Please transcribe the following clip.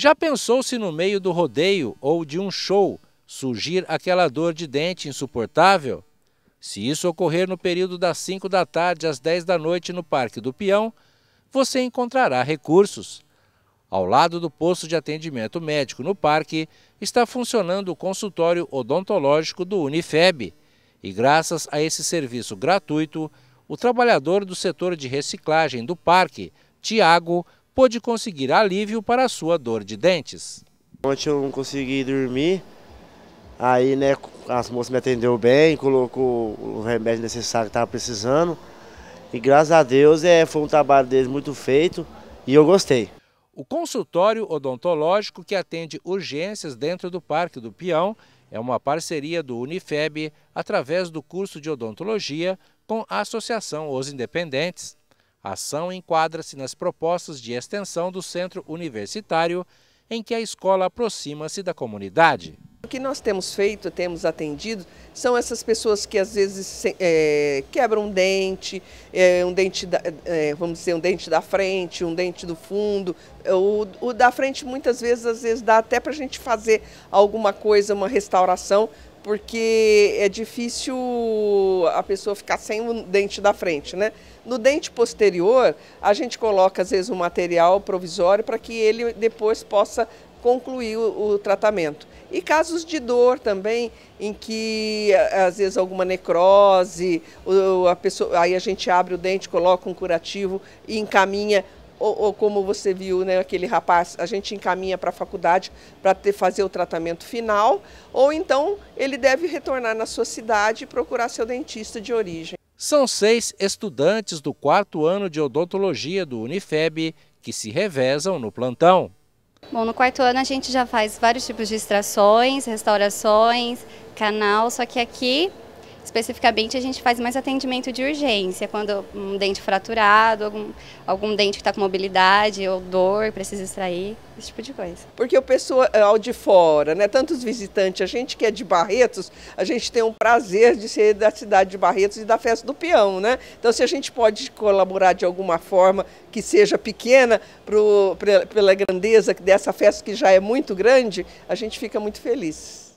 Já pensou se no meio do rodeio ou de um show surgir aquela dor de dente insuportável? Se isso ocorrer no período das 5 da tarde às 10 da noite no Parque do Peão, você encontrará recursos. Ao lado do posto de atendimento médico no parque, está funcionando o consultório odontológico do Unifeb. E graças a esse serviço gratuito, o trabalhador do setor de reciclagem do parque, Tiago, pôde conseguir alívio para a sua dor de dentes. Ontem eu não consegui dormir, aí né, as moças me atendeu bem, colocou o remédio necessário que estava precisando. E graças a Deus é, foi um trabalho deles muito feito e eu gostei. O consultório odontológico que atende urgências dentro do Parque do Peão é uma parceria do Unifeb através do curso de odontologia com a Associação Os Independentes a ação enquadra-se nas propostas de extensão do centro universitário, em que a escola aproxima-se da comunidade que nós temos feito, temos atendido, são essas pessoas que às vezes é, quebram um dente, é, um dente da, é, vamos dizer, um dente da frente, um dente do fundo. É, o, o da frente muitas vezes, às vezes dá até para a gente fazer alguma coisa, uma restauração, porque é difícil a pessoa ficar sem o dente da frente, né? No dente posterior, a gente coloca às vezes um material provisório para que ele depois possa concluir o, o, tratamento. E casos de dor também, em que às vezes alguma necrose, a pessoa, aí a gente abre o dente, coloca um curativo e encaminha, ou, ou como você viu, né, aquele rapaz, a gente encaminha para a faculdade para fazer o tratamento final, ou então ele deve retornar na sua cidade e procurar seu dentista de origem. São seis estudantes do quarto ano de odontologia do Unifeb que se revezam no plantão. Bom, no quarto ano a gente já faz vários tipos de extrações, restaurações, canal, só que aqui Especificamente, a gente faz mais atendimento de urgência, quando um dente fraturado, algum, algum dente que está com mobilidade ou dor, precisa extrair, esse tipo de coisa. Porque o pessoal é, de fora, né, tantos visitantes, a gente que é de Barretos, a gente tem um prazer de ser da cidade de Barretos e da festa do peão, né? Então, se a gente pode colaborar de alguma forma que seja pequena pro, pela grandeza dessa festa que já é muito grande, a gente fica muito feliz.